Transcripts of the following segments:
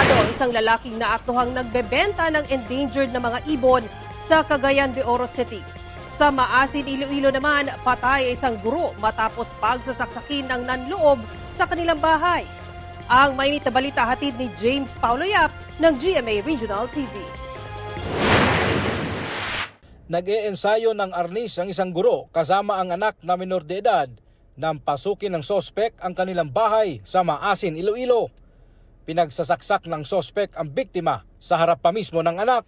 arestado ang isang lalaking naaktuhang nagbebenta ng endangered na mga ibon sa Cagayan de Oro City. Sa Maasin, Iloilo naman, patay isang guro matapos pagsasaksakin ng nanloob sa kanilang bahay. Ang mainit na balita hatid ni James Paulo Yap ng GMA Regional TV. Nag-eensayo ng arnis ang isang guro kasama ang anak na minor de edad nang pasukin ng sospek ang kanilang bahay sa Maasin, Iloilo. Pinagsasaksak ng sospek ang biktima sa harap pa mismo ng anak.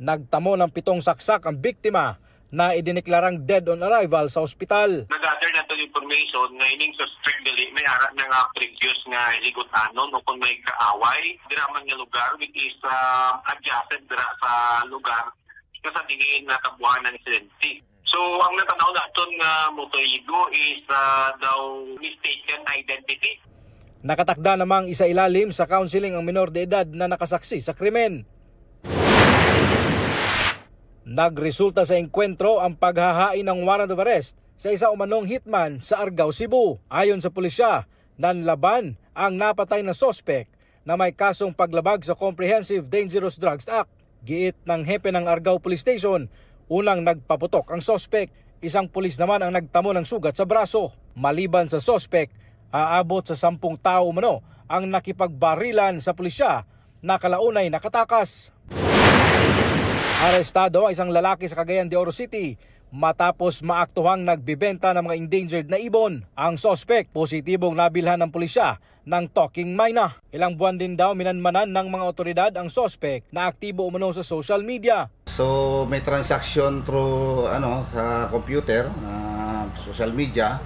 Nagtamo ng pitong saksak ang biktima na idiniklarang dead on arrival sa ospital. Nag-gather na itong information na ining suspect dili may harap na nga previous nga ligutanon o kung may kaaway dira man lugar which is uh, adjacent dira sa lugar sa dingin na tabuhan ng insidente. So ang natanaw naton nga uh, motorigo is uh, daw mistaken identity. Nakatakda namang isa ilalim sa counseling ang minor de edad na nakasaksi sa krimen. Nagresulta sa engkwentro ang paghahain ng warrant of arrest sa isa umanong hitman sa Argao, Cebu. Ayon sa pulisya, nanlaban ang napatay na sospek na may kasong paglabag sa Comprehensive Dangerous Drugs Act. Giit ng hepe ng Argao Police Station, unang nagpaputok ang sospek. Isang pulis naman ang nagtamo ng sugat sa braso. Maliban sa sospek, aabot sa sampung tao mano ang nakipagbarilan sa pulisya na kalaunay nakatakas. Arestado ang isang lalaki sa Cagayan de Oro City matapos maaktuhang nagbibenta ng mga endangered na ibon. Ang sospek positibong nabilhan ng pulisya ng talking mina. Ilang buwan din daw minanmanan ng mga otoridad ang sospek na aktibo umano sa social media. So may transaction through ano sa computer, uh, social media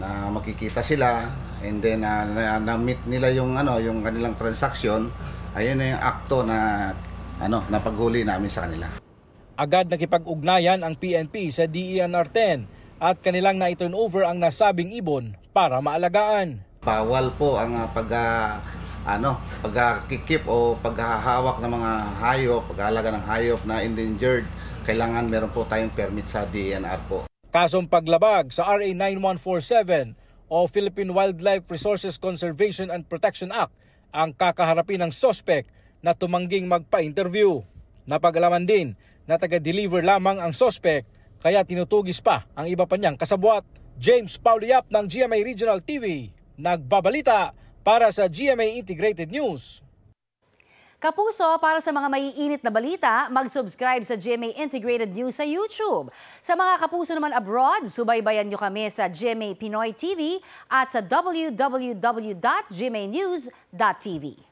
na makikita sila and then uh, na-meet nila yung ano yung kanilang transaksyon ayun na yung akto na ano na paghuli namin sa kanila agad nakipag-ugnayan ang PNP sa DENR e 10 at kanilang na-turn over ang nasabing ibon para maalagaan bawal po ang uh, pag uh, ano pagkikip o paghahawak ng mga hayop pag-aalaga ng hayop na endangered kailangan meron po tayong permit sa DENR po Kasong paglabag sa RA 9147 o Philippine Wildlife Resources Conservation and Protection Act ang kakaharapin ng sospek na tumangging magpa-interview. Napagalaman din na taga-deliver lamang ang sospek kaya tinutugis pa ang iba pa niyang kasabwat. James Pauliap ng GMA Regional TV nagbabalita para sa GMA Integrated News. Kapuso, para sa mga maiinit na balita, mag-subscribe sa GMA Integrated News sa YouTube. Sa mga kapuso naman abroad, subaybayan nyo kami sa GMA Pinoy TV at sa www.gmanews.tv.